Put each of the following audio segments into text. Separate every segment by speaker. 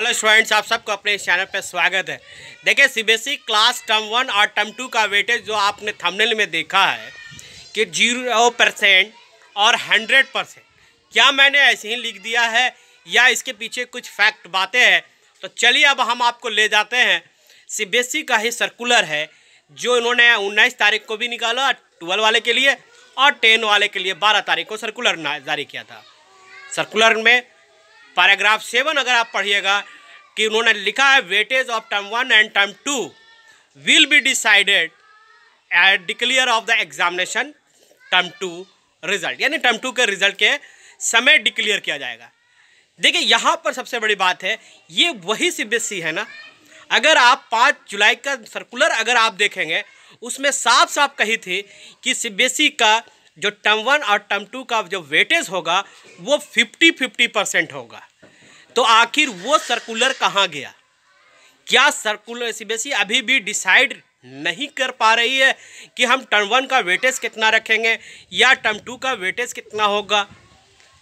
Speaker 1: hello students आप सबको अपने चैनल पर स्वागत है देखिए सीबीएसई क्लास टर्म वन और टर्म टू का वेटेज जो आपने थंबनेल में देखा है कि जीरो परसेंट और हंड्रेड परसेंट क्या मैंने ऐसे ही लिख दिया है या इसके पीछे कुछ फैक्ट बातें हैं तो चलिए अब हम आपको ले जाते हैं सीबीएसई e का ही सर्कुलर है जो इन्होंने उन्नीस तारीख को भी निकाला ट्वेल्व वाले के लिए और टेन वाले के लिए बारह तारीख को सर्कुलर जारी किया था सर्कुलर में पैराग्राफ सेवन अगर आप पढ़िएगा कि उन्होंने लिखा है weightage of term one and term two will be decided at declare of the examination term two result यानी टर्म टू के रिजल्ट के समय डिक्लियर किया जाएगा देखिए यहाँ पर सबसे बड़ी बात है ये वही सी है ना अगर आप पाँच जुलाई का सर्कुलर अगर आप देखेंगे उसमें साफ साफ कही थी कि सी का जो टर्म वन और टर्म टू का जो वेटेज होगा वो फिफ्टी फिफ्टी परसेंट होगा तो आखिर वो सर्कुलर कहाँ गया क्या सर्कुलर सी अभी भी डिसाइड नहीं कर पा रही है कि हम टर्म वन का वेटेज कितना रखेंगे या टर्म टू का वेटेज कितना होगा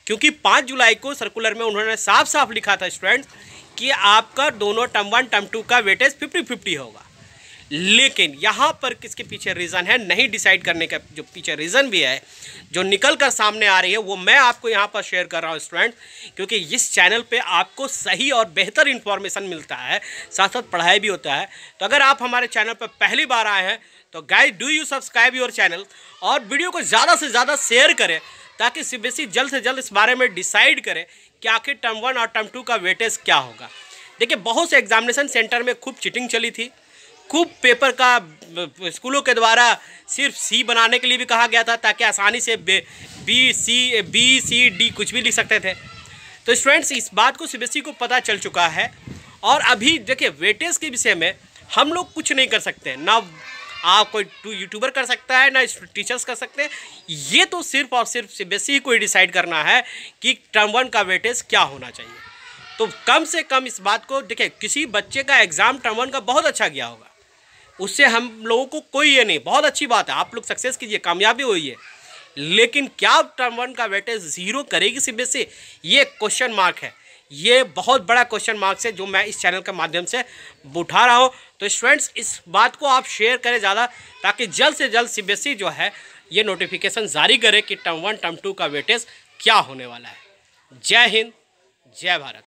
Speaker 1: क्योंकि पाँच जुलाई को सर्कुलर में उन्होंने साफ साफ लिखा था स्टूडेंट्स कि आपका दोनों टर्म वन टर्म टू का वेटेज फिफ्टी फिफ्टी होगा लेकिन यहाँ पर किसके पीछे रीज़न है नहीं डिसाइड करने का जो पीछे रीज़न भी है जो निकल कर सामने आ रही है वो मैं आपको यहाँ पर शेयर कर रहा हूँ स्टूडेंट क्योंकि इस चैनल पे आपको सही और बेहतर इन्फॉर्मेशन मिलता है साथ साथ पढ़ाई भी होता है तो अगर आप हमारे चैनल पर पहली बार आए हैं तो guys do you subscribe your channel और वीडियो को ज़्यादा से ज़्यादा शेयर करें ताकि सी जल्द से जल्द इस बारे में डिसाइड करें कि आखिर टर्म वन और टर्म टू का वेटेज क्या होगा देखिए बहुत से एग्जामिनेशन सेंटर में खूब चिटिंग चली थी खूब पेपर का स्कूलों के द्वारा सिर्फ सी बनाने के लिए भी कहा गया था ताकि आसानी से B C B C D कुछ भी लिख सकते थे तो स्टूडेंट्स इस बात को सी को पता चल चुका है और अभी देखिए वेटेज के विषय में हम लोग कुछ नहीं कर सकते ना आप कोई यूट्यूबर कर सकता है ना टीचर्स कर सकते हैं ये तो सिर्फ और सिर्फ सी को ही डिसाइड करना है कि टर्म वन का वेटेज क्या होना चाहिए तो कम से कम इस बात को देखिए किसी बच्चे का एग्ज़ाम टर्म वन का बहुत अच्छा गया होगा उससे हम लोगों को कोई ये नहीं बहुत अच्छी बात है आप लोग सक्सेस कीजिए कामयाबी हुई है लेकिन क्या टर्म वन का वेटेज ज़ीरो करेगी सी बी ये क्वेश्चन मार्क है ये बहुत बड़ा क्वेश्चन मार्क्स है जो मैं इस चैनल के माध्यम से उठा रहा हूँ तो स्टूडेंट्स इस बात को आप शेयर करें ज़्यादा ताकि जल्द से जल्द सी e जो है ये नोटिफिकेशन जारी करे कि टर्म वन टर्म टू का वेटेज क्या होने वाला है जय हिंद जय भारत